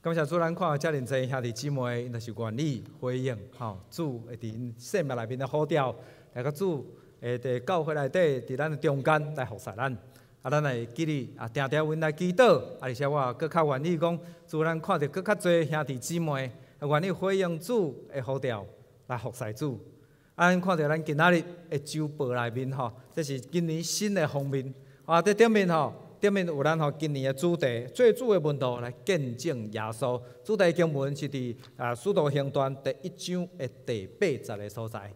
感谢主，咱看，遮尔侪兄弟姊妹，因都是愿意回应，吼，主伫因生命内面的号调，来个主，会伫教会内底，伫咱的中间来服侍咱，啊，咱来记励，啊，常常因来祈祷，啊，而且我搁较愿意讲，主咱看到搁较侪兄弟姊妹，愿意回应主的号调来服侍主。啊，咱看到咱今仔日的周报内面吼，这是今年新的封面，啊，伫顶面吼。顶面有咱今年的主题，最主的问题来见证耶稣。主题经文是伫啊《使徒行传》第一章的第八十个所在。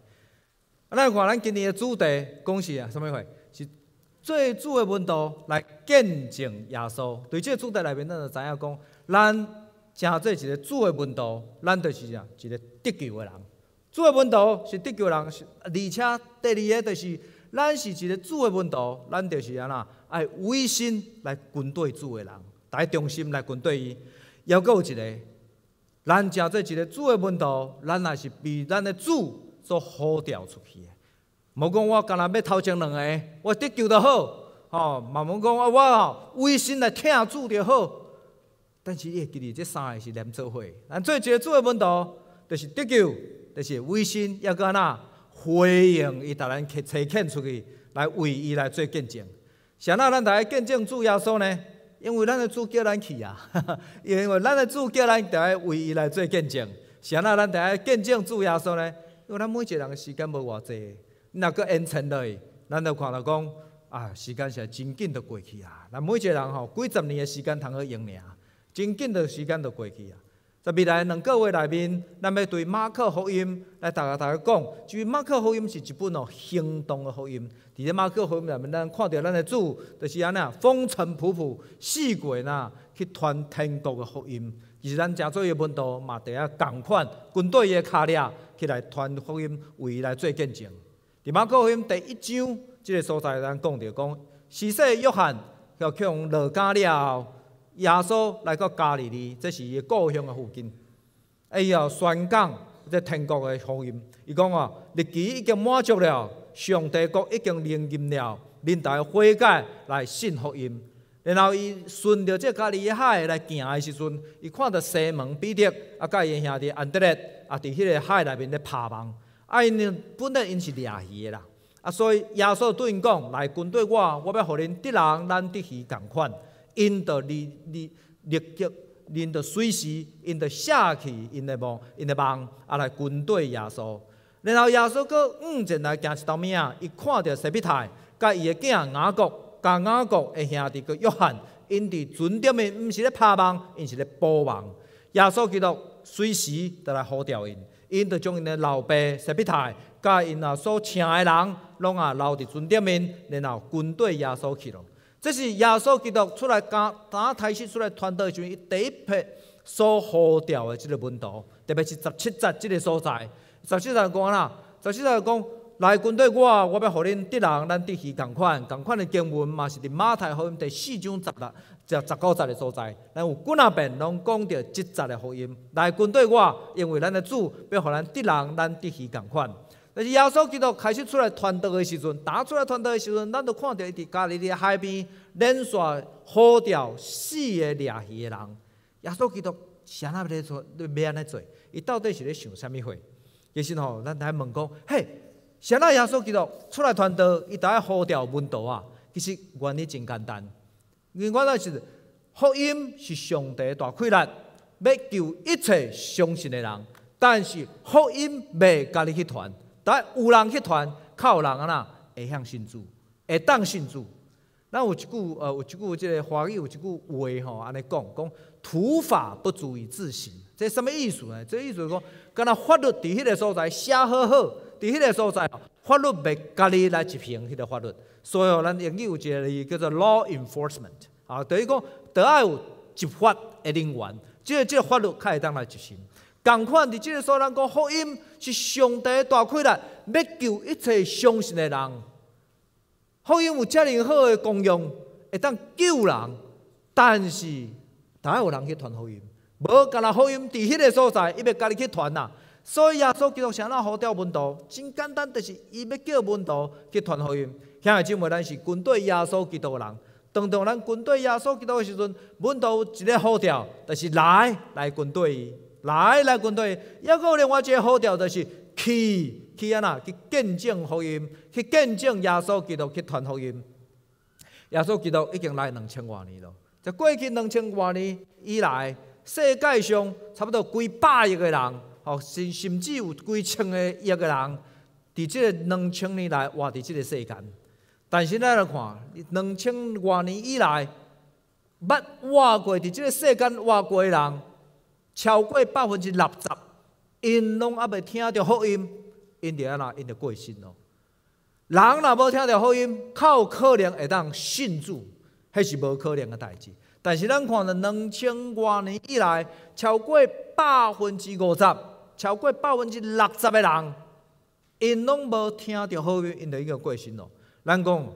咱看咱今年的主题，讲是啊什物话？是最主的问题来见证耶稣。对这主题内面，咱就知影讲，咱诚做一个主的问题，咱就是啊一个得救的人。主的问题是得救的人，而且第二个就是，咱是一个主的问题，咱就是安怎。爱微信来军对主的人，家同心来军对伊。犹阁有一个，咱食，做一个主的门徒，咱也是被咱的主所呼调出去的。无讲我干若要头前两个，我得救就好，吼！嘛无讲啊，我吼微信来听主就好。但是伊记得，这三个是连做伙，咱做一个主的门徒，就是得救，就是微信，阁安呐回应伊，带咱去查看出去，来为伊来做见证。想让咱台见证主耶稣呢，因为咱的主叫咱去啊，因为咱的主叫咱台为伊来做见证。想让咱台见证主耶稣呢，因为咱每一个人的时间无偌济，你若延恩情去，咱就看到讲啊，时间是真紧就过去啊。咱每一个人吼，几十年的时间通好用呢，真紧的时间就过去啊。在未来两个月内面，咱要对马克福音来，大家大家讲，就是马克福音是一本哦行动的福音。伫咧马克福音内面，咱看到咱的主，就是安尼啊，风尘仆仆、四鬼呐，去传天国的福音。其实咱正做的份度嘛，得啊共款军队的卡力去来传福音，为伊来做见证。伫马克福音第一章，这个所在咱讲着讲，是说约翰就向老家了。耶稣来到加利利，这是伊故乡的附近。哎呀，宣讲这天国的福音，伊讲啊，日期已经满足了，上帝国已经临近了，人得悔改来信福音。然后伊顺着这加利利海来行的时阵，伊看到西门彼得啊，甲伊兄弟安德烈啊，伫迄个海内面咧拍网。啊，呢本来因是掠鱼的啦。啊，所以耶稣对因讲，来军队我，我要互恁得人、咱得鱼共款。因着立立立即，因着随时，因着下去，因来望，因来望，啊来军队耶稣。然后耶稣佫往前来行一道命，伊看着西比泰甲伊个囝雅各，甲雅各的兄弟叫约翰，因伫船顶面，毋是咧拍望，因是咧波望。耶稣基督随时就来呼召因，因着将因的老爸西比泰因啊所请的人，拢啊留伫船顶面，然后军队耶稣去了。这是耶稣基督出来刚打开始出来传道的时候，伊第一批所呼召的这个门徒，特别是十七节这个所在。十七节讲安那？十七节讲，来军队我，我要和恁敌人、咱敌兄同款，同款的经文嘛是伫马太福音第四章十、六。十、十、十的所在。咱有几那遍拢讲到这节的福音。来军队我，因为咱的主要和咱敌人、咱敌兄共款。但是耶稣基督开始出来团队的时阵，打出来团队的时阵，咱都看到伊伫家己伫海边连续呼调四个掠鱼的人。耶稣基督，谁人袂做，你袂安尼做？伊到底是伫想啥物货？其实吼，咱来问讲，嘿，谁人耶稣基督出来团队，伊要呼调门徒啊？其实原因真简单，因为原来是福音是上帝的大傀儡，要救一切相信的人，但是福音袂家己去传。但有人去传，靠人啊啦，会向信主，会当信主。那有一句呃，有一句这华语有一句话吼，安尼讲，讲土法不足以自行。这什么意思呢？这意思是讲，敢若法律伫迄个所在写好好，伫迄个所在，法律袂家你来执行迄个法律。所以咱英语有一个叫做 law enforcement，啊，等于讲得要有执法的人员，这这法律较会当来执行。共款伫即个所人讲福音是上帝大开力，欲救一切相信的人。福音有遮尔好的功用，会当救人。但是，叨有人去传福音？无，干那福音伫迄个所在，伊欲家己去传呐。所以，耶稣基督请咱好调门徒，真简单，就是伊欲叫门徒去传福音。听个姊妹，咱是军队耶稣基督的人。当当咱军队耶稣基督的时阵，门徒有一个呼召，就是来来军队。来，来军队！一个外一个好调就是去去安那去见证福音，去见证耶稣基督，去传福音。耶稣基督已经来两千多年了。就过去两千多年以来，世界上差不多几百亿个人，哦，甚甚至有几千个亿个人，伫即个两千年来活伫即个世间。但是咱来看，两千多年以来，捌活过伫即个世间活过的人。超过百分之六十，因拢阿袂听到福音，因就安那，因就过身咯。人若无听到福音，较有可能会当信主，迄是无可能个代志。但是咱看到两千多年以来，超过百分之五十，超过百分之六十的人，因拢无听到福音，因就已经过身咯。咱讲，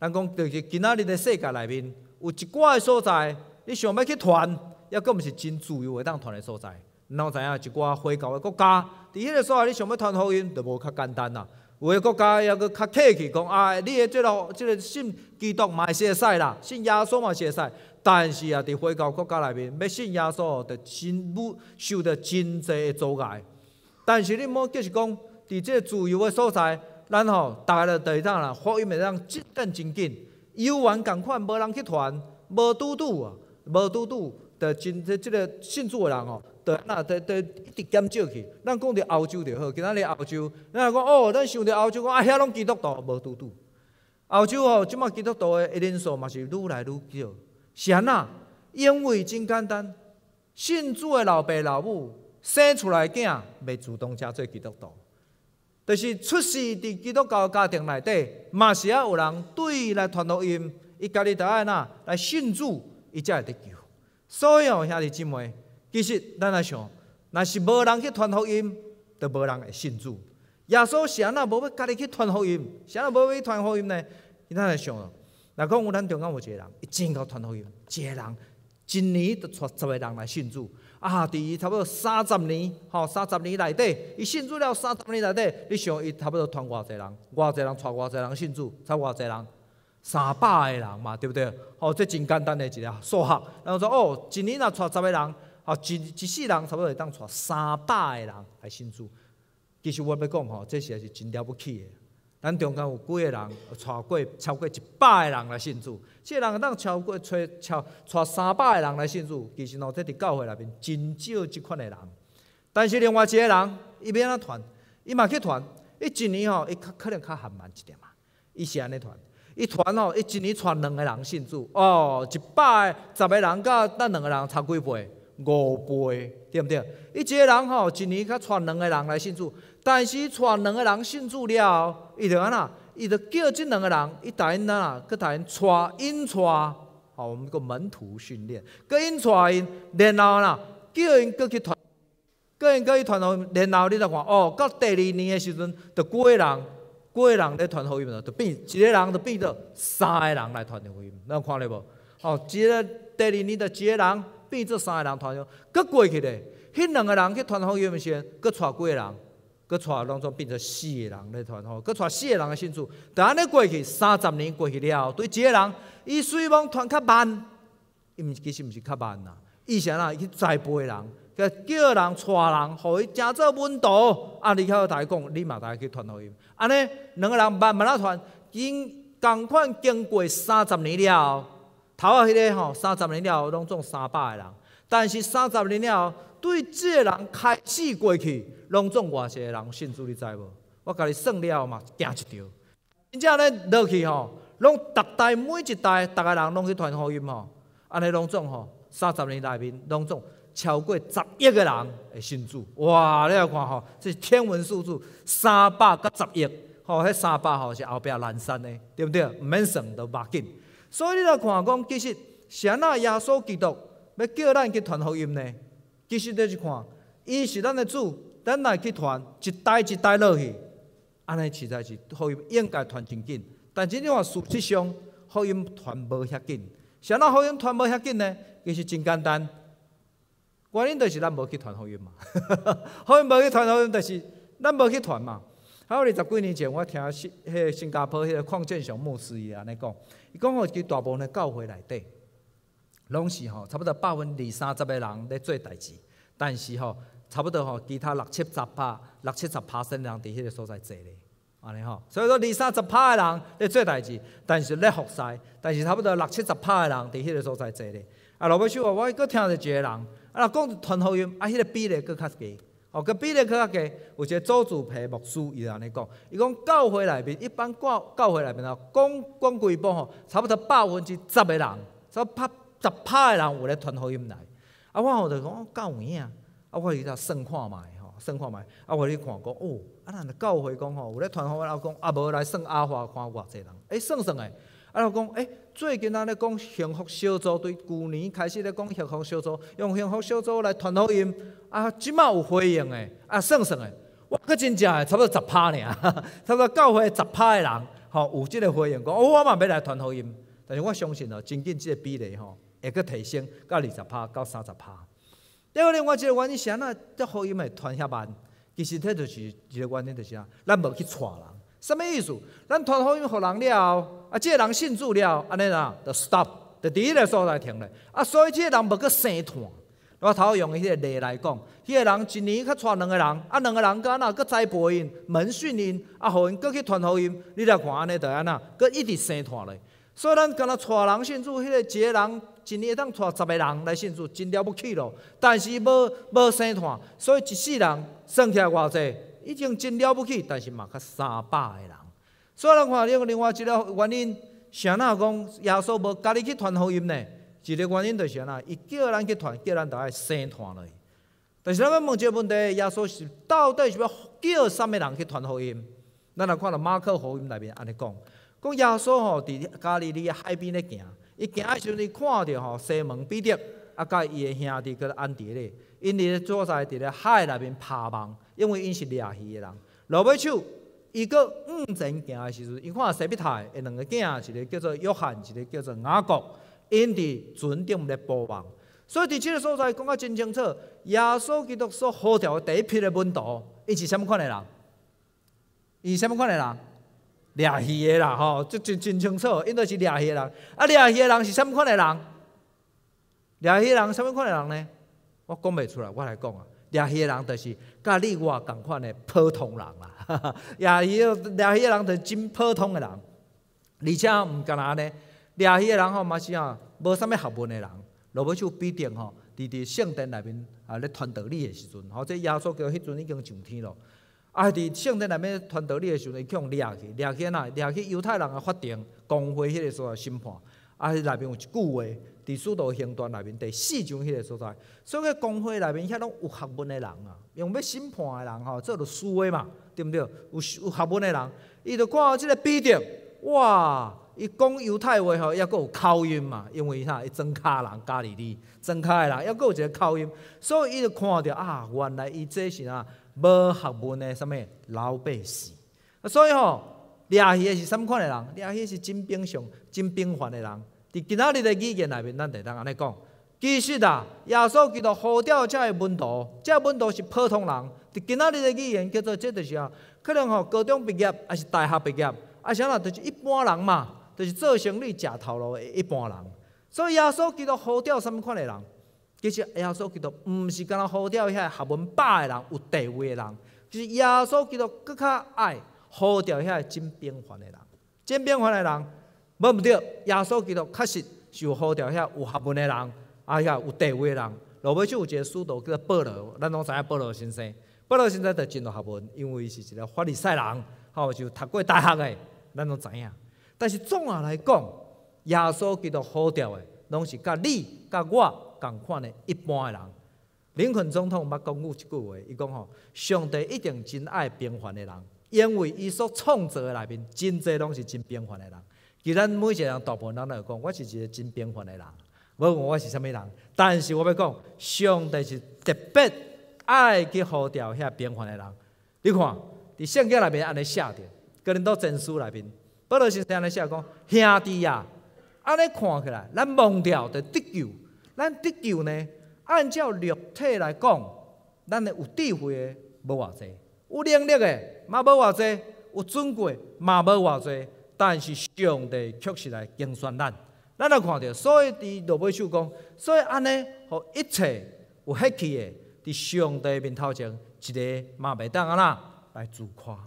咱讲，就是今仔日的世界内面，有一寡个所在，你想要去传。抑阁毋是真自由会当传的所在，侬知影一寡非洲的国家，伫迄个所在，你想要传福音就无较简单啦。有的国家抑阁较客气，讲啊，你个即落即个信基督嘛，会使啦，信耶稣嘛，会使。但是啊，伫非洲国家内面，要信耶稣，着真受着真济的阻碍。但是你莫继续讲，伫即个自由的所在，咱吼逐个就第二啦，福音会当真得真紧，有缘共款无人去传，无拄拄，啊，无拄拄。着真即个信主的人吼，着那着着一直减少去。咱讲着欧洲就好，今仔日欧洲，咱讲哦，咱想着欧洲讲啊，遐拢基督徒无拄拄。欧洲吼，即马基督徒个人数嘛是愈来愈少。是安那？因为真简单，信主的老爸老母生出来囝袂主动加做基督徒，着是出世伫基督教家庭内底，嘛是啊有人对伊来传道音，伊家己就安那来信主，伊才会得救。所以哦，遐是真其实咱来想，若是无人去传福音，就无人会信主。耶稣安那无要家己去传福音，安那无要传福音呢？咱来想哦，若讲有咱中国有一个人，伊真够传福音。一个人，一年就娶十个人来信主。啊，伫伊差不多三十年，吼，三十年内底，伊信主了三十年内底，你想伊差不多传偌济人？偌济人娶偌济人信主？差偌济人？三百个人嘛，对不对？哦，这真简单的一个数学。然后说哦，一年若带十个人，哦，一一世人差不多会当带三百个人来信主。其实我要讲吼，这些是真了不起的。咱中间有几个人带过超过一百个人来信主，这人会当超过超超带三百个人来信主。其实吼，这伫教会内面真少即款的人。但是另外一个人，伊安怎团，伊嘛去团，伊一年吼，伊可能较缓慢一点嘛，伊是安尼团。一传吼，一一年传两个人信主哦，一百个十个人，甲咱两个人差几倍？五倍，对毋对？伊一个人吼，一年甲传两个人来信主，但是传两个人信主了，伊就安那，伊就叫即两个人，伊因那，去因带因传，吼，我们个门徒训练，跟因带因，然后呐，叫因过去团，叫因过去团然后你再看，哦，到第二年的时候，就个人。几个人来传福音的，就变一个人，就变做三个人来传福音。有看了无？哦，一个第二年的一个人变做三个人传福音，过去咧。迄两个人去传福音的时，又带几个人，又带当中变做四个人咧传福音，带四个人的信徒。但安尼过去三十年过去了，对一个人，伊虽望传较慢，伊毋其实毋是较慢啦。伊是哪？伊培陪人。叫人带人，互伊加做温度，啊！你向家讲，你嘛家去传互伊，安尼两个人慢慢啊传。因共款经过三十年了，头啊迄个吼，三十年了拢总三百个人。但是三十年了，对即个人开始过去，拢总偌些人信主，你知无？我甲你算了嘛，惊一条。真正咧落去吼，拢逐代每一代，逐个人拢去传福伊吼，安尼拢总吼，三十年内面拢总。超过十亿个人的信主。哇！你来看吼，这是天文数字，三百甲十亿，吼，迄三百吼是后壁南山的，对不对毋免算 t i o n 都所以你来看讲，其实啥那耶稣基督要叫咱去传福音呢，其实你去看，伊是咱的主，咱来去传，一代一代落去，安尼实在是福音应该传真紧。但是你话事实上福音传无遐紧，啥那福音传无遐紧呢，其实真简单。原因就是咱无去传福音嘛，福 音无去传福音，但是咱无去传嘛。还有二十几年前，我听新、迄个新加坡、迄个矿建雄牧师伊安尼讲，伊讲吼，伊大部分的教会内底，拢是吼，差不多百分二三十的人咧做代志，但是吼，差不多吼，其他六七十趴、六七十趴生人伫迄个所在坐咧，安尼吼。所以说，二三十趴的人咧做代志，但是咧服侍，但是差不多六七十趴的人伫迄个所在坐咧。啊，老尾去我，我又搁听着一个人。啊，讲团伙音，啊，迄个比例搁较低。哦，搁比例搁较低。有一个周主培牧师伊安尼讲，伊讲教会内面一般教教会内面啊，讲讲几部吼，差不多百分之十的人，才拍十拍的人有咧团福音来。啊，我吼着讲够有影，啊，我伊就算看卖吼，算看卖，啊，我去看讲哦，啊，那教会讲吼，有咧团伙，我啊，讲啊，无来算阿华看偌济人，哎，算算诶。啊，老公，哎，最近咱咧讲幸福小组对，旧年开始咧讲幸福小组，用幸福小组来传福音，啊，即满有回应诶，啊，算算诶，我阁真正诶，差不多十拍尔，差不多到会十拍诶人，吼，有即个回应，讲，哦，我嘛要来传福音，但是我相信哦，真紧即个比例吼，会阁提升，到二十拍到三十拍。第二另外即个原因是安怎，这福音会传遐慢，其实迄就是一个原因，就是咱无去娶人。甚么意思？咱传福音给人了，啊，这个人信主了，安尼啦就 stop，就第一个所在停咧。啊，所以这个人无去生团。我头用迄个例来讲，迄个人一年较带两个人，啊，两个人佮安那佮栽培因、门训因，啊，互因佮去传福音，你来看安尼，就安那，佮一直生团咧。所以咱干那带人信主，迄个一个人一年会当带十个人来信主，真了不起咯。但是无无生团，所以一世人算起来偌济。已经真了不起，但是嘛，较三百个人。所以人话另外一个原因，安那讲耶稣无家己去传福音呢，一个原因就是那，伊叫咱人去传，叫咱人大先生传落去。但是咱要问一个问题，耶稣是到底是要叫什么人去传福音？咱来看到马克福音里面安尼讲，讲耶稣吼，伫家己伫海边咧行，伊行的时阵，看着吼西门彼得。啊！甲伊个兄弟个安迪咧，因伫咧所在伫咧海内面拍网，因为因是掠鱼个人。落尾手，伊个往前行诶时阵，伊看西北台，一两个囝一个叫做约翰，一个叫做雅各，因伫船顶咧捕网。所以伫即个所在讲啊真清楚，耶稣基督所呼召第一批诶门徒，伊是啥物款诶人？伊啥物款诶人？掠鱼诶啦吼，即真真清楚，因都是掠鱼个人。啊，掠鱼个人是啥物款诶人？掠个人什物款的人呢？我讲袂出来，我来讲啊。掠个人就是甲你我共款的普通人啦。哈 哈，个掠掠个人就真普通的人，而且毋干那呢？掠个人吼，嘛是啊，无啥物学问的人。若无就必定吼，伫伫圣殿内面啊咧传道理的时阵，吼这耶稣教迄阵已经上天咯。啊，伫圣殿内面传道理的时阵，伊去互掠去，掠去哪？掠去犹太人的法庭，公会迄个所审判。啊，内面有一句话，伫《四道行传》内面第四章迄个所在。所以公会内面遐拢有学问的人啊，用要审判的人吼，做律的嘛，对毋对？有有学问的人，伊就看即个背景，哇！伊讲犹太话吼，抑佫有口音嘛，因为啥？伊庄卡人家里哩，庄卡人，抑佫有一个口音，所以伊就看着啊，原来伊这是啊，无学问的什物老百姓，所以吼。掠鱼的是物款的人，钓鱼是真平常、真平凡的人。伫今仔日的语言内面，咱会当安尼讲，其实啊，耶稣基督呼召的文徒，遮文徒是普通人。伫今仔日的语言叫做，这就是啊，可能吼高中毕业，还是大学毕业，啊啥啦，就是一般人嘛，就是做生理、食头路的一般人。所以耶稣基督呼召物款的人，其实耶稣基督毋是敢若呼召遐学问霸的人、有地位的人，就是耶稣基督更较爱。呼调遐真平凡的人，真平凡的人，无毋对。耶稣基督确实是有呼调遐有学问的人，啊遐有地位的人。落尾就有一个书徒叫做保罗，咱拢知影保罗先生。保罗先生就进有学问，因为是一个法利赛人，吼就读过大学的，咱拢知影。但是总而来讲，耶稣基督呼调的，拢是甲你甲我共款的一般的人。林肯总统捌讲过一句话，伊讲吼：上帝一定真爱平凡的人。因为伊所创作内面，真侪拢是真平凡的人。其实每一个人大部分人都讲，我是一个真平凡的人。无问我是虾物人，但是我要讲，上帝是特别爱去呼调遐平凡的人。你看，伫圣经内面安尼写着，个人到真书内面，不都是安尼写讲，兄弟啊，安尼看起来，咱忘掉的得救，咱得救呢，按照肉体来讲，咱有智慧的无偌济，有能力的。嘛无偌济，有尊贵嘛无偌济，但是上帝确实来竞选咱，咱来看到。所以伫落尾手讲，所以安尼互一切有黑气的伫上帝面头前，一个嘛袂当啊啦来自夸。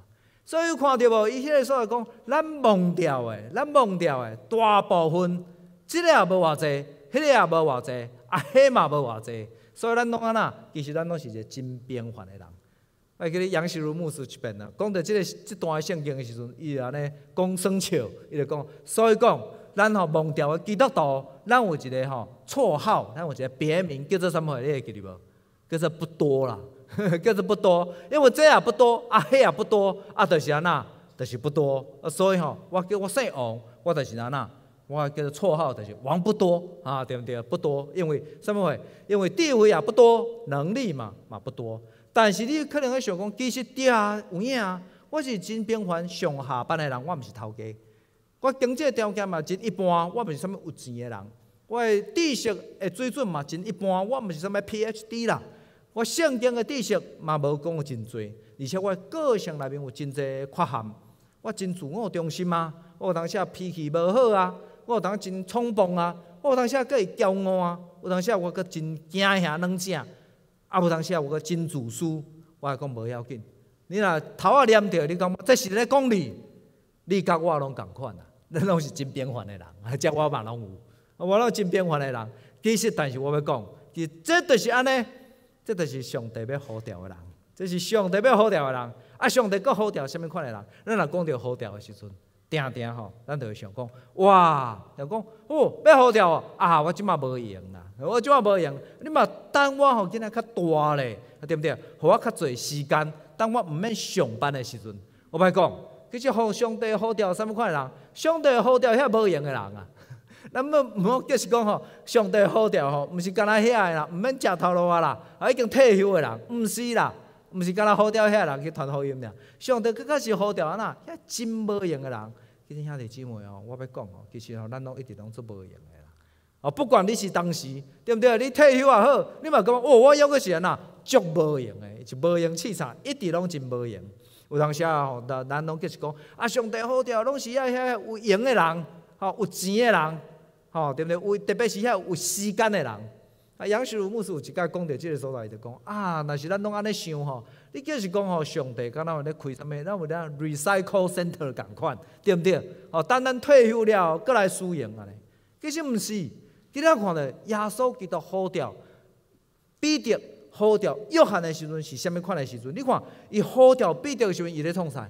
所以看到无，伊迄个所以讲，咱忘掉的，咱忘掉的，大部分，即个也无偌济，迄个也无偌济，啊迄嘛无偌济。所以咱拢安那，其实咱拢是一个真平凡的人。啊，叫你《杨皮如牧师》一边啊，讲到即个即段圣经的时阵，伊就咧讲算笑，伊就讲，所以讲，咱吼忘掉的基督徒，咱有一个吼绰号，咱有一个别名，叫做什么你会记得无？叫做不多啦，叫做不多，因为这也不多，啊，那也不多，啊，就是安那，就是不多，啊，所以吼，我叫我姓王，我就是安那，我叫做绰号，就是王不多啊，对不对？不多，因为什么会？因为地位也不多，能力嘛嘛不多。但是你可能会想讲，其实啊，有影啊！我是真平凡上下班的人，我毋是头家，我经济条件嘛真一般，我毋是啥物有钱的人。我知识诶水准嘛真一般，我毋是啥物 PhD 啦。我圣经的知识嘛无讲真多，而且我个性内面有真侪缺陷。我真自我中心啊！我有当时啊脾气无好啊！我有当时真冲动啊！我有当时啊搁会骄傲啊！有当时我佫真惊遐东西。啊！有当时啊，有个金主书，我讲无要紧。你若头啊念着，你讲这是咧讲你，你甲我拢共款啊，恁 拢是真变幻的人，即 我嘛拢有。啊，我拢真变幻的人，其实但是我要讲，其实这著是安尼，这著是上帝要好调的人，这是上帝要好调的人。啊，上帝搁好调，什物款的人？咱若讲着好调的时阵。定定吼，咱就会想讲，哇，就讲，哦，要好调哦，啊，我即嘛无用啦，我即嘛无用，你嘛等我吼，今仔较大咧，对毋对？互我较侪时间，等我毋免上班的时阵，我白讲，佮只互上帝好调物款的人，上帝好调遐无用的人啊，咱要毋好就是讲吼，上帝好调吼，毋是干那遐的啦，毋免食头路啦，啊，已经退休的人，毋是啦。毋是干那好调遐人去传福音俩，上帝更较是好调啊呐，遐真无用的人，今天兄弟姊妹哦，我要讲哦，其实吼，咱拢一直拢做无用的啦，哦，不管你是当时对毋对，你退休也好，你嘛讲哦，我犹个是安呐，足无用的，就无用气场，一直拢真无用。有当时吼，咱咱拢继续讲，啊，上帝好调，拢是遐遐有闲的人，吼，有钱的人，吼，对毋对？为特别是遐有时间的人。啊，杨师傅，牧师有一家讲到即个所在，就讲啊，若是咱拢安尼想吼。你即是讲吼，上帝敢若有咧开虾物，咱有咧 recycle c e n t e r 共款，对毋对？哦，等咱退休了，过来输赢安尼。其实毋是，今日看咧，耶稣基督呼召彼得呼召约翰的时阵是虾物款的时阵？你看伊呼召彼得的时阵，伊咧创啥？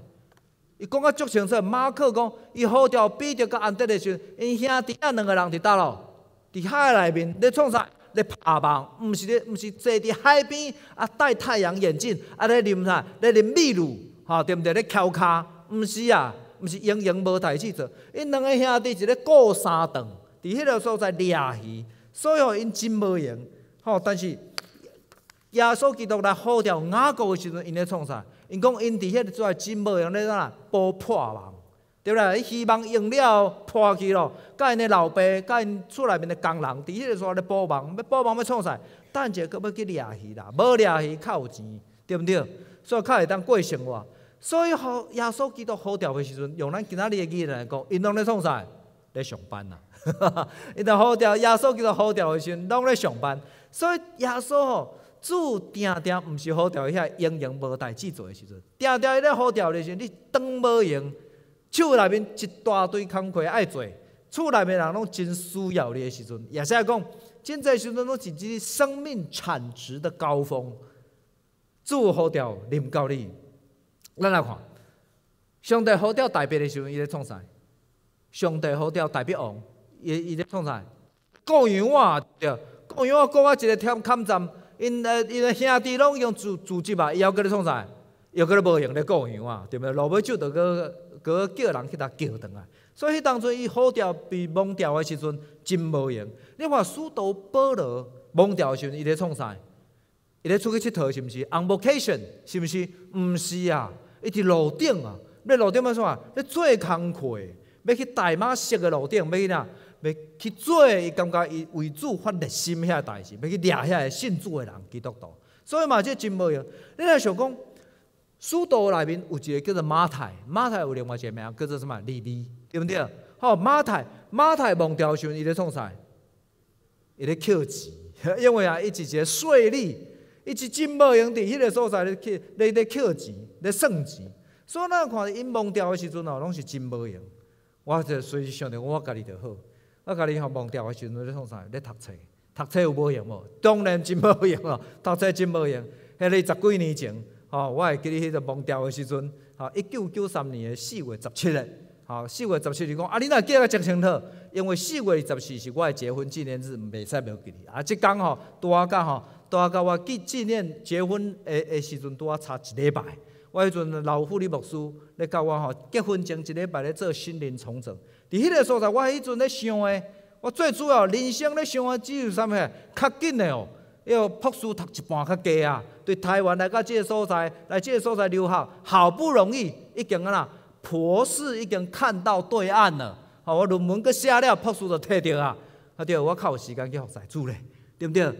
伊讲啊，足清说，马克讲，伊呼召彼得佮安德的时，阵，因兄弟啊两个人伫搭咯，伫海内面咧创啥？咧拍网，毋是咧，毋是坐伫海边啊，戴太阳眼镜，啊咧啉啥，咧啉秘鲁，吼对毋对咧翘骹，毋是啊，毋是闲闲无代志做，因两个兄弟是咧过三顿，伫迄个所在掠鱼，所以吼因真无闲，吼但是耶稣基督来呼召雅各的时阵，因咧创啥？因讲因伫迄个所在真无闲咧呐，破破网。对毋对？伊希望用了破去咯，甲因的老爸，甲因厝内面的工人，伫迄个山咧捕网，要捕网要创啥？等者佫要去掠鱼啦，无掠鱼较有钱，对毋对？所以较会当过生活。所以好耶稣基督好调的时阵，用咱今仔日的语言来讲，因拢咧创啥？咧上班啦。因在好调，耶稣基督好调的时，阵，拢咧上班。所以耶稣吼，主定定毋是好调遐，营营无代志做个时阵，定定伊在好调的时，阵，你当无用。厝内面一大堆工课爱做，厝内面人拢真需要你的时阵，也先讲，真济时阵拢是即生命产值的高峰。祝福雕临到你，咱来看，上帝好雕代表的时候，伊咧创啥？上帝好雕代表王，伊伊咧创啥？雇羊我对不对？雇羊雇我一个天坑站，因呃因兄弟拢用组组织啊，伊后跟你创啥？又跟你无闲咧雇羊啊，对毋对？落尾就着去。佫叫人去搭叫倒来，所以迄当阵伊好调被忘掉的时阵真无用。你看速都保罗忘掉的时阵，伊在创啥？伊在出去佚佗是毋是？On vacation 是毋是？毋是啊，伊伫路顶啊。你路顶要啥？咧做工课，要去大马色的路顶要去哪？要去做，伊感觉伊为主发热心遐代志，要去掠遐信主的人基督徒。所以嘛，这真无用。你若想讲。书道内面有一个叫做马太，马太有另外一个名，叫做什么？利李对毋对？吼，马太，马太忘掉时阵，伊在创啥？伊在扣钱，因为啊，伊是一个税利，伊是真无用。伫迄个所在咧扣，咧咧扣钱，咧算钱。所以咱看伊忘掉的时阵哦，拢是真无用。我就随时想着我家己就好，我家己吼忘掉的时阵咧创啥？咧读册，读册有无用？当然真无用喽，读册真无用。迄个十几年前。哦，我会记咧迄个忘掉的时阵，哦，一九九三年的四月十七日，哦，四月十七日讲，啊，你若记得真清楚，因为四月十四是我结婚纪念日，袂使袂记咧。啊，即工吼，拄啊讲吼，拄啊讲我记纪念结婚的的时阵，拄啊差一礼拜，我迄阵老护理牧师咧教我吼，结婚前一礼拜咧做心灵重整，伫迄个所在，我迄阵咧想诶，我最主要人生咧想诶只有物啊较紧的哦，要博士读一半较加啊。对台湾来到这个所在，来这个所在留学，好不容易，已经啊啦，博士已经看到对岸了。吼，我论文阁写了，博士就摕掉啊。啊对，我较有时间去学仔主咧，对毋对？伫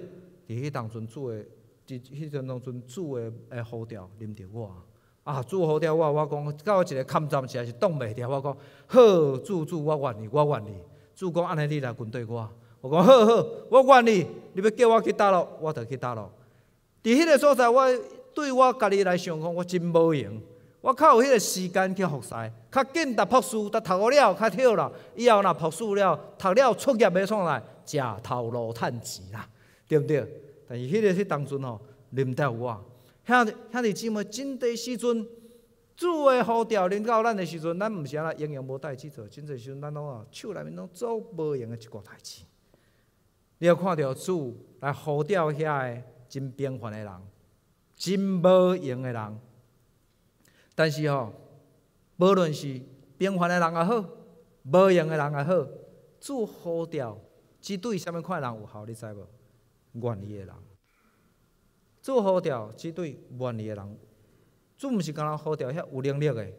迄当阵煮的，伫迄阵当阵煮的诶，好调，啉着我啊！啊，煮好料我我讲，到一个抗战时也是挡袂牢。我讲好，主主我愿意，我愿意。主公安尼，你来军对我。我讲好好，我愿意。你要叫我去倒落，我著去倒落。伫迄个所在，我对我家己来想讲，我真无闲，我较有迄个时间去复习，较紧读博士，读读了，较好了。以后若博士了，读了出业要创来，食头路趁钱啦，对毋对？但是迄个迄当阵吼，林德我，兄弟遐是真个真时阵，煮的胡椒淋到咱的时阵，咱毋是安尼，营养无代志做，真侪时阵，咱拢啊手内面拢做无闲的一个代志。你要看着煮来呼椒遐个。真平凡诶人，真无用诶人，但是吼，无论是平凡诶人也好，无用诶人也好，做号召只对虾物款人有效，你知无？愿意诶人，做号召只对愿意诶人。做毋是干捞号召遐有能力诶、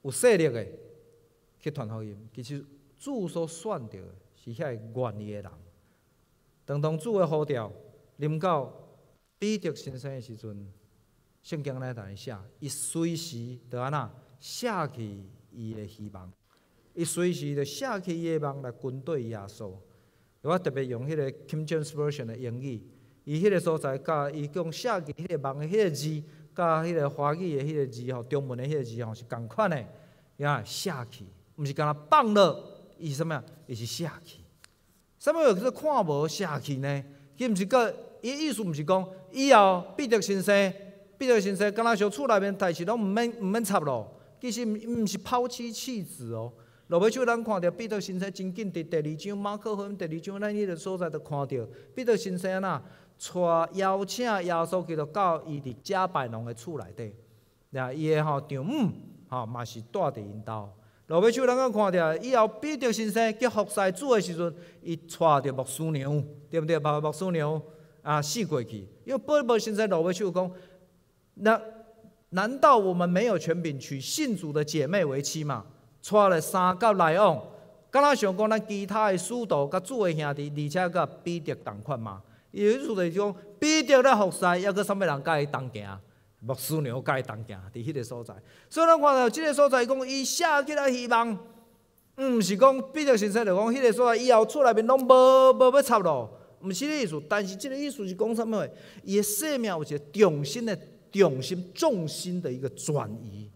有势力诶去传福音，其实主所选着是遐愿意诶人。当当主诶好召临到。彼得先生的时阵，圣经来给写，伊随时在安那写起伊的希望，伊随时在写起伊的望来军队耶稣。我特别用迄个 k i m James Version 的英语，伊迄个所在，甲伊讲写起迄个望的迄个字，甲迄个华语的迄个字吼，中文的迄个字吼是共款的。你看写起，毋是给那放落，伊是什物啊？伊是写起。甚物叫做看无写起呢？伊毋是个。伊意思毋是讲以后彼得先生、彼得先生，敢若像厝内面代志拢毋免毋免插咯。其实毋是抛弃妻子哦。落尾就咱看到彼得先生真紧，伫第二章、马克文第二章咱迄个所在都看到彼得先生呐，带邀请耶稣基督到伊伫加百农的厝内底。然后伊个吼丈母吼嘛是带伫因兜。落尾就咱人看到以后彼得先生结夫赛做的时阵，伊带着牧师娘，对毋对？牧牧师娘。啊，死过去，因为伯伯先生老尾就讲，那难道我们没有权柄娶信主的姐妹为妻吗？娶了三个来往，敢若想讲，咱其他的师徒甲主的兄弟，而且甲彼得同款嘛，有是讲，彼得来服侍，抑阁啥物人甲伊同行？牧师牛甲伊同行，伫迄个所在。所以咱看到即个所在，讲伊写起来希望，嗯，是讲彼得先生就讲，迄个所在以后厝内面拢无无要插咯。毋是意思，但是即个意思是讲什么伊的生命有一个重心的、重心重心的一个转移。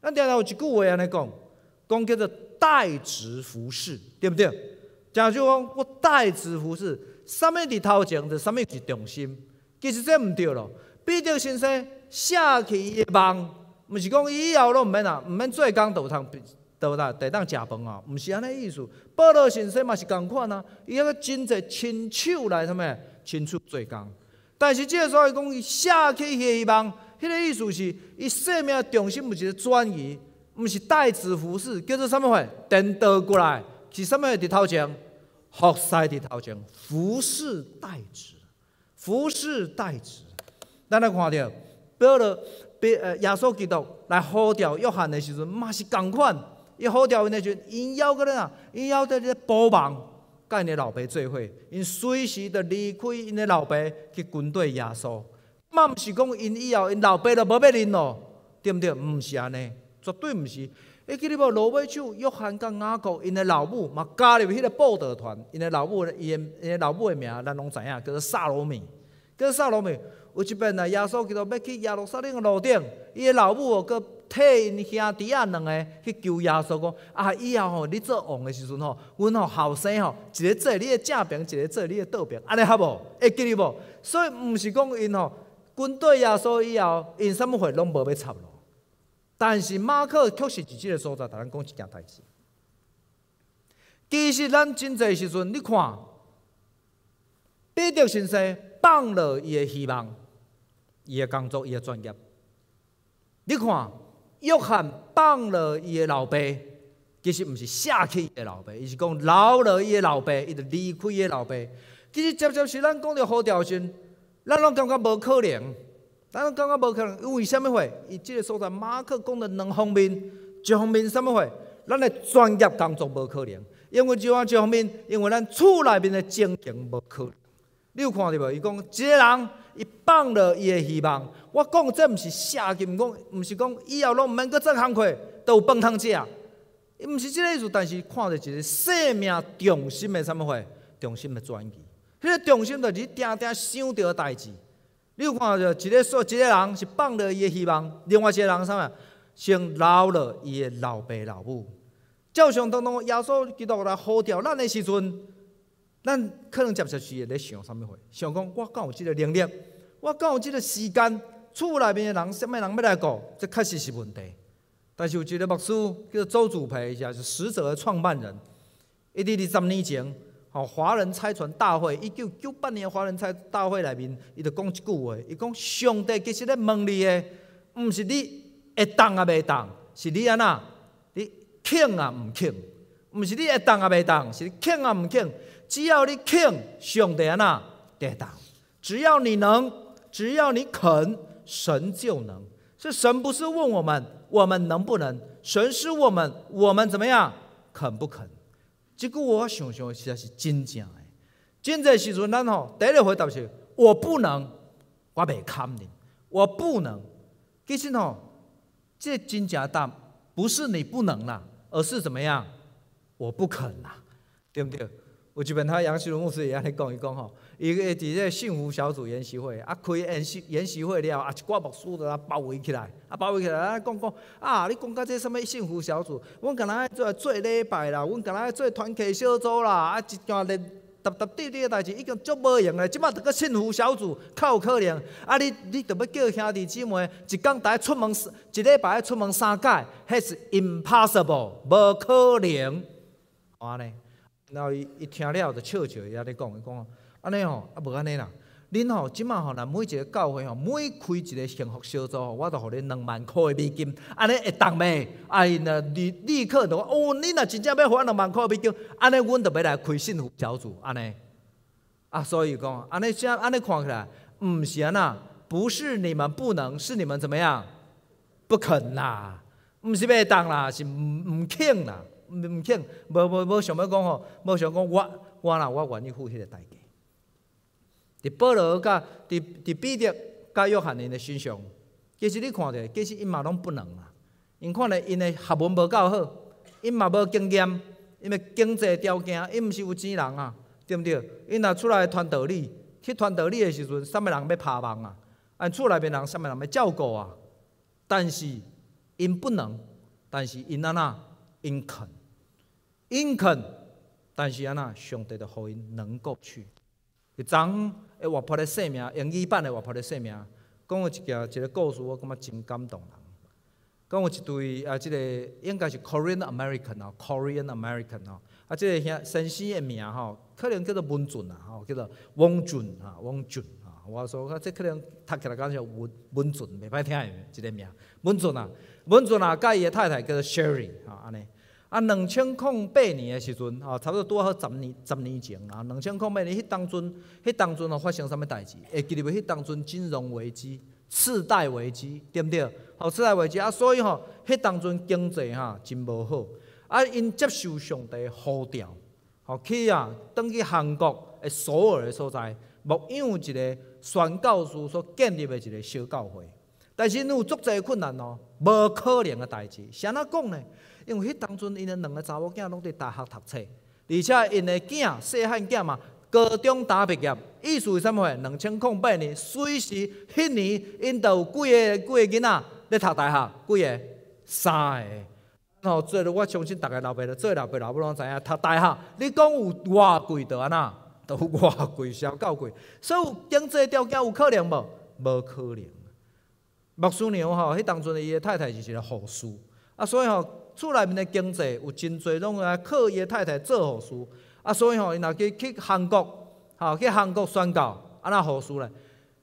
咱第头有一句话，安尼讲，讲叫做代职服饰，对毋对？假如讲我代职服饰，上物伫头前，的什物又是重心？其实这毋对咯。毕德先生下伊的梦，毋是讲以后都毋免啦，毋免做工都通。对不对？第当食饭哦，毋是安尼意思。保罗先生嘛是共款啊，伊迄个真侪亲手来什物亲手做工。但是即个所以讲伊下起希望，迄个意思是伊生命重心毋是转移，毋是代指服侍，叫做什物话？颠倒过来，是甚诶，伫头前，服识伫头前，服侍代职，服侍代职。咱来看着，保罗被呃耶稣基督来呼召约翰的时阵，嘛是共款。伊好调纹咧，阵，因要个咧啊，因要在咧帮忙，甲因的老爸做伙，因随时着离开因的老爸去军队耶稣。嘛毋是讲因以后因老爸都无要认咯，对毋对？毋是安尼，绝对毋是。你记哩无？罗马手约翰跟雅各，因的老母嘛加入迄个布道团，因的老母咧，因因老母的名咱拢知影，叫做萨罗米。叫做萨罗米，有一遍啊，耶稣去到要去耶路撒冷的路顶，伊的老母哦，个。替因兄弟啊两个去求耶稣讲，啊以后吼你做王的时阵吼，阮吼后生吼，一个做你的正兵，一个做你的道兵，安尼好无？会记哩无？所以毋是讲因吼军队耶稣以后因什物货拢无要插咯。但是马克确实是即个所在同咱讲一件代志。其实咱真济时阵，你看彼得先生放落伊的希望，伊的工作，伊的专业，你看。约翰放了伊个老爸，其实毋是舍弃伊个老爸，伊是讲饶了伊个老爸，伊就离开伊个老爸。其实接接是咱讲着好条件，咱拢感觉无可能，咱拢感觉无可能。因为啥物会？伊这个所在，马克讲的两方面，一方面什物会？咱的专业工作无可能，因为就按一方面，因为咱厝内面的经营无可能。你有看到无？伊讲个人。伊放落伊嘅希望，我讲这毋是下金讲毋是讲以后拢毋免阁做工课，都有饭通食。毋是即个意思，但是看到一个生命重心嘅什物话，重心嘅转移。迄个重心就是定定想着代志。你有看到一个说一个人是放落伊嘅希望，另外一个人物啊？先留落伊嘅老爸老母。照常当中，耶稣基督来呼召咱嘅时阵。咱可能接接续续在想啥物话？想讲我敢有即个能力，我敢有即个时间。厝内面的人，啥物人要来顾，这确实是问题。但是有一个牧师，叫周主培，也是十者的创办人。一、二、十年前，哦，华人拆船大会，一九九八年华人拆大会内面，伊就讲一句话，伊讲：上帝其实咧问你的，毋是你会动也袂动，是你安那？你肯也毋肯，毋是你会动也袂动，是你肯也毋肯。只要你肯，兄弟呐，得到；只要你能，只要你肯，神就能。是神不是问我们，我们能不能？神是我们，我们怎么样？肯不肯？结果我想想，现在是真正的。真正时阵，咱吼第一个回答是我不能，我袂砍你，我不能。其实吼，这真正的不是你不能啦，而是怎么样？我不肯啦，对不对？有一本他杨希龙牧师也尼讲伊讲吼，伊会伫这幸福小组研习会，啊开研习研习会了，啊一挂牧师都啊包围起来，啊包围起来啊讲讲，啊你讲到这什物幸福小组，阮干那做做礼拜啦，阮干那做团体小组啦，啊一段日答答对滴个代志已经足无用嘞，即马得个幸福小组较有可能，啊你你得要叫兄弟姊妹一工台出门一礼拜出门三届，迄是 impossible 无可能，安尼。然后伊伊听了就笑笑，伊安尼讲，伊讲，安尼哦，啊无安尼啦，恁吼即满吼，咱每一个教会吼，每开一个幸福小组吼，我都互恁两万箍的美金，安尼会当未？哎，若立立刻就讲，哦，恁若真正要花两万箍的美金，安尼，阮就来开幸福小组，安尼。啊，所以讲，安尼先安尼看起来，毋是安啦，不是你们不能，是你们怎么样？不肯啦，毋是袂当啦，是毋毋肯啦。毋肯，无无无，想要讲吼，无想讲我我啦，我愿意付迄个代价。伫保罗佮伫伫彼得加约翰因的身上，其实你看着，其实因嘛拢不能啊。因看着因的学问无够好，因嘛无经验，因的经济条件，因毋是有钱人啊，对毋对？因若出来传道理，去传道理的时阵，甚物人要拍忙啊？按厝内面人，甚物人要照顾啊？但是因不能，但是因安呐，因肯。应肯，但是安那上帝的福音能够去。昨昏诶，我泼的视频，英语版诶，我拍咧视频。讲有一件一个故事，我感觉真感动人。讲有一对啊，即个应该是 Korean American 啊，Korean American 啊。啊，即个兄先生诶名吼，可能叫做文俊啊，吼叫做汪俊啊，汪俊啊。我说，我即可能读起来讲像文文俊，袂歹听诶，即个名。文俊啊，文俊啊，甲伊诶太太叫做 Sherry 啊，安尼。啊，两千零八年诶时阵，吼，差不多拄好十年、十年前啊，两千零八年迄当阵，迄当阵哦发生什物代志？会记得袂？迄当阵金融危机、次贷危机，对毋对？吼，次贷危机啊，所以吼，迄当阵经济哈真无好，啊，因接受上帝呼召，吼去啊，等去韩国诶首尔诶所在，某有一个宣教士所建立诶一个小教会。但是，有足侪困难哦，无可能的代志。安怎讲呢？因为迄当阵，因的两个查某囝拢伫大学读册，而且因的囝细汉囝嘛，高中打毕业，意思为甚物？两千空八年，随时迄年，因就有几个几个囡仔在读大学，几个，三个。哦，做，我相信，逐个老爸都做老爸老母拢知影，读大学，你讲有偌贵，到安那？有偌贵，少够贵。所以经济条件有可能无？无可能。牧师娘吼，迄当阵伊的太太是一个护士，啊，所以吼，厝内面的经济有真侪拢来靠伊的太太做护士，啊，所以吼，因若去去韩国，吼，去韩国宣教，安那护士咧，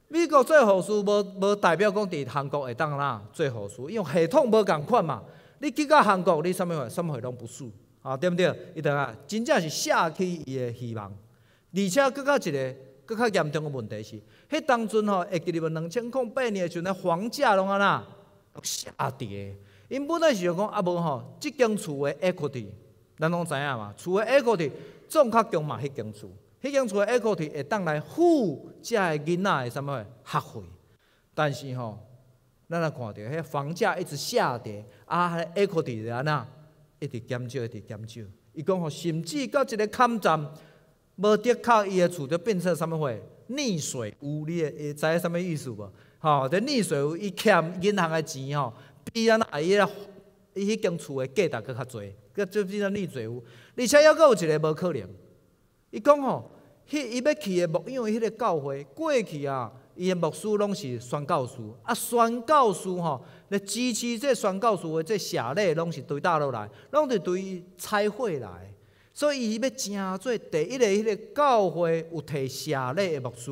美国做护士无无代表讲伫韩国会当哪做护士，因为系统无共款嘛。你去到韩国，你什物话什物话拢不输，啊，对毋对？伊当啊，真正是舍弃伊的希望。而且，佫较一个。佫较严重个问题是，迄当阵吼，会记得万两千零八年个时阵，房价拢安那下跌。因本来想讲，啊无吼，即间厝个 equity，咱拢知影嘛，厝个 equity 总较强嘛，迄间厝，迄间厝个 equity 会当来付遮个囡仔个什物学费？但是吼，咱若看着迄房价一直下跌，阿 equity 安那一直减少，一直减少。伊讲吼，甚至到一个勘站。无得扣，伊个厝就变成什么货？溺水有汝会会知啥物意思无？吼，这溺水有伊欠银行个钱吼，必然啊伊个，伊迄间厝个价值佫较侪，个就变成溺水有。而且还佫有一个无可能，伊讲吼，迄伊要去个牧养，迄个教会过去啊，伊个牧师拢是宣教师，啊，宣教师吼，咧支持这宣教书个这社内拢是对倒落来，拢是对拆毁来。所以伊要诚做第一个迄个教会有提邪礼的牧师，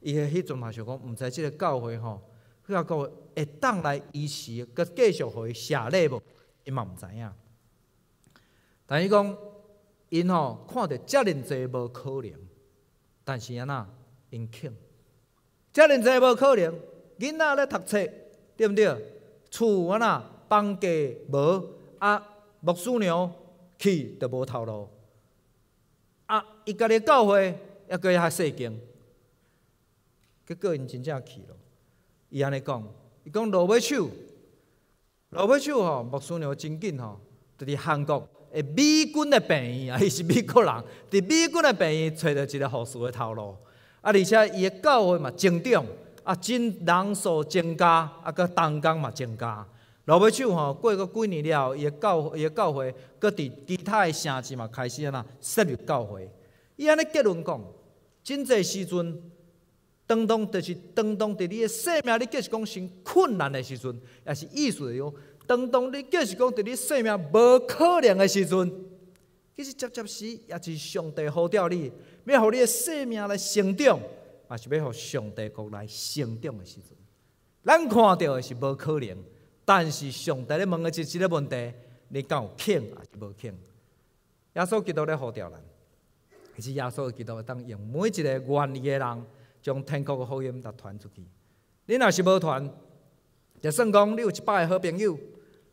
伊迄阵嘛想讲，毋知即个教会吼，迄个教会会当来伊时，佮继续互伊邪礼无，伊嘛毋知影。但伊讲，因吼看着遮尼侪无可能，但是安若因肯，遮尼侪无可能，囡仔咧读册，对毋对？厝安若房价无，啊，牧师娘去就无头路。伊家己教会，也过遐细间，结果因真正去咯。伊安尼讲，伊讲罗尾手，罗尾手吼，目孙娘真紧吼，就伫韩国，诶，美军诶病院啊，伊是美国人，伫美军诶病院揣着一个护士诶头路。啊，而且伊诶教会嘛增长，啊，真人数增加，啊，个动工嘛增加。罗尾手吼，过个几年了，伊个教伊个教会，搁伫其他诶城市嘛开始呐设立教会。伊安尼结论讲，真济时阵，当当就是当当伫你诶生命里，继续讲成困难诶时阵，也是思水哦。当当你继续讲伫你生命无可能诶时阵，其实接接时也是上帝呼调你，要互你诶生命来成长，也是要互上帝国来成长诶时阵。咱看到诶是无可能，但是上帝咧问诶是一个问题：你敢有肯还是无肯？耶稣基督咧呼调咱。是耶稣基督会当用每一个愿意的人，将天国的福音都传出去。你若是无传，就算讲你有一百个好朋友，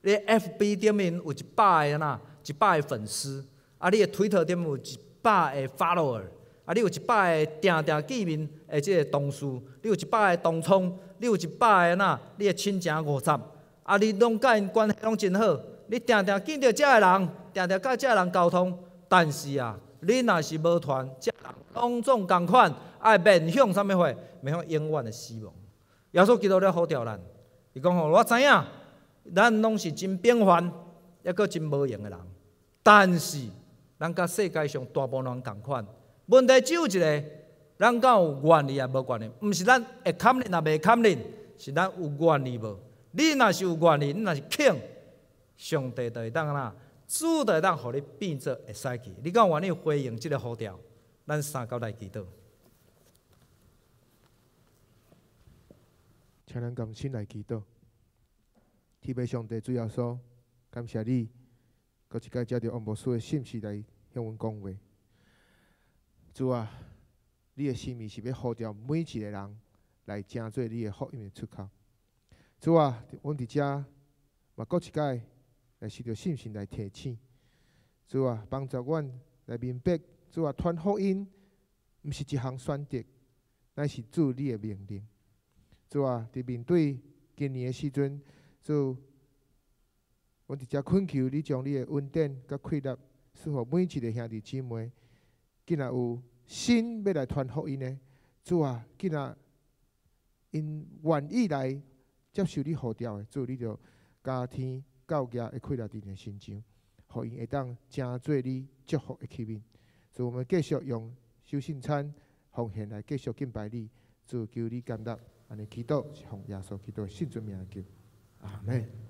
你 FB 顶面有一百个呐，一百个粉丝，啊，你的 Twitter 顶有一百个 follower，啊，你有一百个定定见面的即个同事，你有一百个同窗，你有一百个呐，你的亲戚五十，啊，你拢甲因关系拢真好，你定定见到这个人，定定甲这人沟通，但是啊。你若是无团，遮人拢总共款，爱面向啥物货？面向永远的死亡。耶稣基督了好刁难，伊讲吼，我知影，咱拢是真平凡，抑阁真无用的人。但是，咱甲世界上大部分人共款，问题只有一个，咱敢有愿意也无愿意，毋是咱会堪忍也未堪忍，是咱有愿意无？你若是有愿意，你若是肯，上帝就会当啦。主的，当互你变做会使去。你有愿意回应即个号召，咱三教来祈祷。请咱甘心来祈祷。天拜上帝主要说：“感谢你，各一摆接着安波斯的信息来向阮讲话。主啊，你的使命是要号召每一个人来成做你的福音的出口。主啊，阮伫遮嘛，我一摆。也是着信心来提醒，主啊，帮助阮来明白，主啊，传福音毋是一项选择，乃是主你诶命令，主啊，伫面对今年诶时阵，主，阮伫遮恳求你将你诶恩典甲快乐赐予每一个兄弟姊妹，佮若有心要来传福音呢，主啊，佮若因愿意来接受你号召诶，主你着加天。教育会开的心升，互伊会当真做你祝福的起面，所以我们继续用修信餐奉献来继续敬拜你，求你感动，安尼祈祷，是奉耶稣祈祷，圣主名求，阿门。